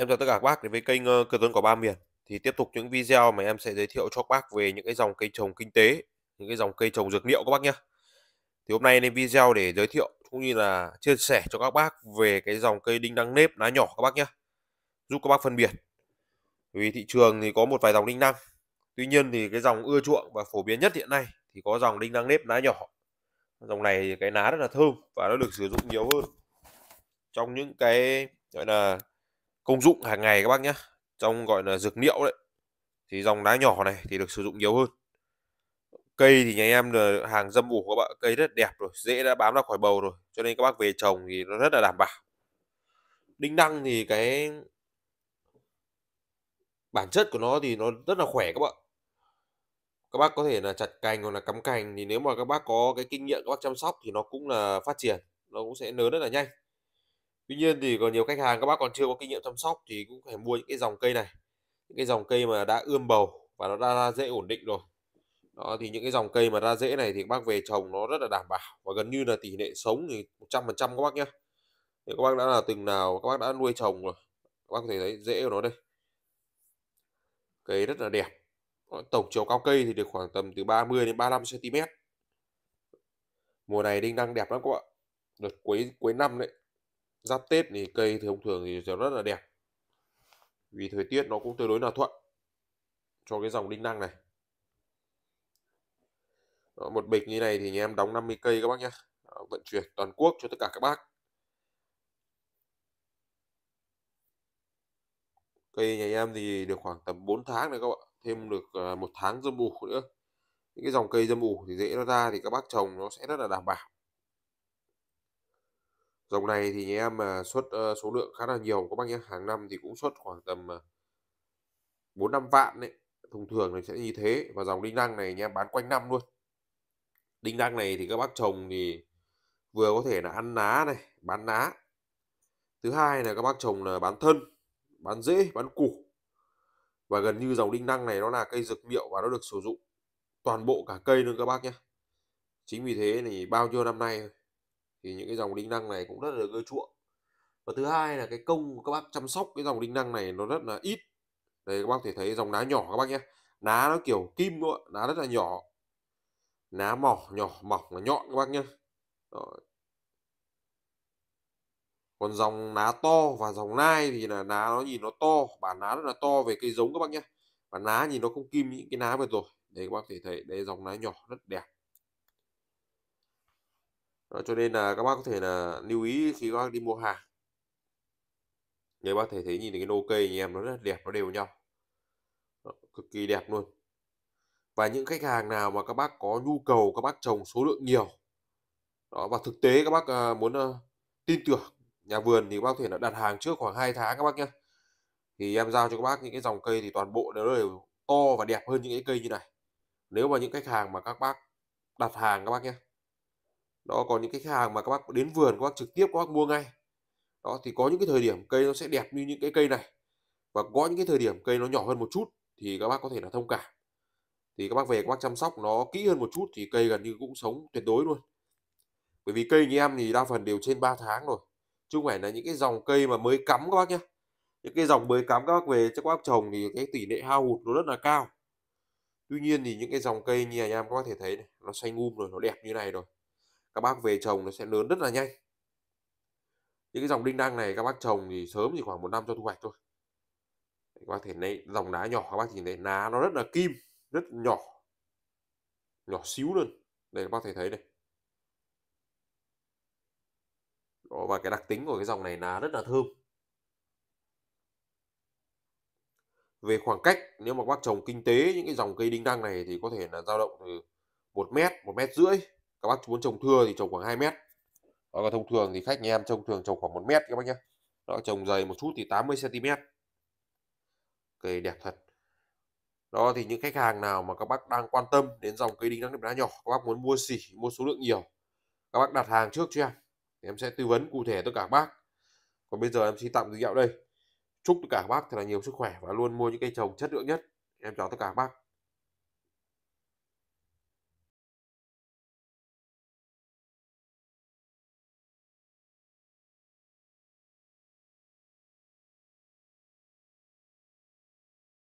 Em chào tất cả các bác đến với kênh uh, ờ, Cơ Tuấn có Ba Miền. Thì tiếp tục những video mà em sẽ giới thiệu cho các bác về những cái dòng cây trồng kinh tế, những cái dòng cây trồng dược liệu các bác nhé. Thì hôm nay lên video để giới thiệu cũng như là chia sẻ cho các bác về cái dòng cây đinh đăng nếp lá nhỏ các bác nhé. Giúp các bác phân biệt. Vì thị trường thì có một vài dòng đinh đăng. Tuy nhiên thì cái dòng ưa chuộng và phổ biến nhất hiện nay thì có dòng đinh đăng nếp lá nhỏ. Dòng này cái lá rất là thơm và nó được sử dụng nhiều hơn trong những cái gọi là công dụng hàng ngày các bác nhé trong gọi là dược liệu đấy thì dòng đá nhỏ này thì được sử dụng nhiều hơn cây thì nhà em là hàng dâm ủ các bạn cây rất đẹp rồi dễ đã bám ra khỏi bầu rồi cho nên các bác về trồng thì nó rất là đảm bảo đinh đăng thì cái bản chất của nó thì nó rất là khỏe các bạn các bác có thể là chặt cành hoặc là cắm cành thì nếu mà các bác có cái kinh nghiệm các bác chăm sóc thì nó cũng là phát triển nó cũng sẽ lớn rất là nhanh tuy nhiên thì còn nhiều khách hàng các bác còn chưa có kinh nghiệm chăm sóc thì cũng phải mua những cái dòng cây này những cái dòng cây mà đã ươm bầu và nó đã ra dễ ổn định rồi đó thì những cái dòng cây mà ra dễ này thì các bác về trồng nó rất là đảm bảo và gần như là tỷ lệ sống thì 100% các bác nhé thì các bác đã là từng nào các bác đã nuôi trồng rồi các bác có thể thấy rễ của nó đây cây rất là đẹp tổng chiều cao cây thì được khoảng tầm từ 30 đến 35 cm mùa này đinh đang đẹp lắm các bạn đợt cuối cuối năm đấy giáp tết thì cây thông thường thì sẽ rất là đẹp vì thời tiết nó cũng tương đối là thuận cho cái dòng đinh năng này Đó, một bịch như này thì nhà em đóng 50 cây các bác nhé vận chuyển toàn quốc cho tất cả các bác cây nhà em thì được khoảng tầm 4 tháng nữa các bạn thêm được à, một tháng dâm bù nữa những cái dòng cây dâm bù thì dễ nó ra thì các bác trồng nó sẽ rất là đảm bảo dòng này thì nhà em à, xuất số lượng khá là nhiều các bác nhé hàng năm thì cũng xuất khoảng tầm à, bốn năm vạn đấy thông thường nó sẽ như thế và dòng đinh đăng này nhà em bán quanh năm luôn đinh đăng này thì các bác trồng thì vừa có thể là ăn lá này bán lá thứ hai là các bác trồng là bán thân bán rễ bán củ và gần như dòng đinh đăng này nó là cây dược liệu và nó được sử dụng toàn bộ cả cây luôn các bác nhé chính vì thế thì bao nhiêu năm nay thì những cái dòng đinh năng này cũng rất là ưa chuộng và thứ hai là cái công của các bác chăm sóc cái dòng đinh năng này nó rất là ít đây các bác thể thấy dòng ná nhỏ các bác nhé ná nó kiểu kim luôn ná rất là nhỏ ná mỏ nhỏ mỏng và nhọn các bác nhé Đó. còn dòng ná to và dòng nai thì là ná nó nhìn nó to bản ná rất là to về cây giống các bác nhé và ná nhìn nó không kim những cái ná vừa rồi đây các bác thể thấy đây dòng ná nhỏ rất đẹp đó, cho nên là các bác có thể là lưu ý khi các bác đi mua hàng người bác thể thấy nhìn thấy cái nô cây nhà em nó rất đẹp nó đều nhau đó, cực kỳ đẹp luôn và những khách hàng nào mà các bác có nhu cầu các bác trồng số lượng nhiều đó và thực tế các bác à, muốn à, tin tưởng nhà vườn thì các bác có thể là đặt hàng trước khoảng 2 tháng các bác nhé thì em giao cho các bác những cái dòng cây thì toàn bộ nó đều to và đẹp hơn những cái cây như này nếu mà những khách hàng mà các bác đặt hàng các bác nhé đó còn những cái khách hàng mà các bác đến vườn các bác trực tiếp các bác mua ngay đó thì có những cái thời điểm cây nó sẽ đẹp như những cái cây này và có những cái thời điểm cây nó nhỏ hơn một chút thì các bác có thể là thông cảm thì các bác về các bác chăm sóc nó kỹ hơn một chút thì cây gần như cũng sống tuyệt đối luôn bởi vì cây như em thì đa phần đều trên 3 tháng rồi chứ không phải là những cái dòng cây mà mới cắm các bác nhé những cái dòng mới cắm các bác về cho các bác trồng thì cái tỷ lệ hao hụt nó rất là cao tuy nhiên thì những cái dòng cây như nhà em các bác thể thấy này, nó xanh um rồi nó đẹp như này rồi các bác về trồng nó sẽ lớn rất là nhanh những cái dòng đinh đăng này các bác trồng thì sớm thì khoảng một năm cho thu hoạch thôi các bác thể thấy dòng đá nhỏ các bác nhìn thấy lá nó rất là kim rất nhỏ nhỏ xíu luôn đây các bác thể thấy đây. Đó, và cái đặc tính của cái dòng này lá rất là thơm về khoảng cách nếu mà bác trồng kinh tế những cái dòng cây đinh đăng này thì có thể là dao động từ một mét một mét rưỡi các bác muốn trồng thưa thì trồng khoảng 2 mét đó thông thường thì khách nhà em trồng thường trồng khoảng 1 mét các bác nhé đó trồng dày một chút thì 80 cm cây đẹp thật đó thì những khách hàng nào mà các bác đang quan tâm đến dòng cây đinh đăng đập đá nhỏ các bác muốn mua xỉ mua số lượng nhiều các bác đặt hàng trước cho em em sẽ tư vấn cụ thể tất cả các bác còn bây giờ em xin tạm dừng dạo đây chúc tất cả các bác thật là nhiều sức khỏe và luôn mua những cây trồng chất lượng nhất em chào tất cả các bác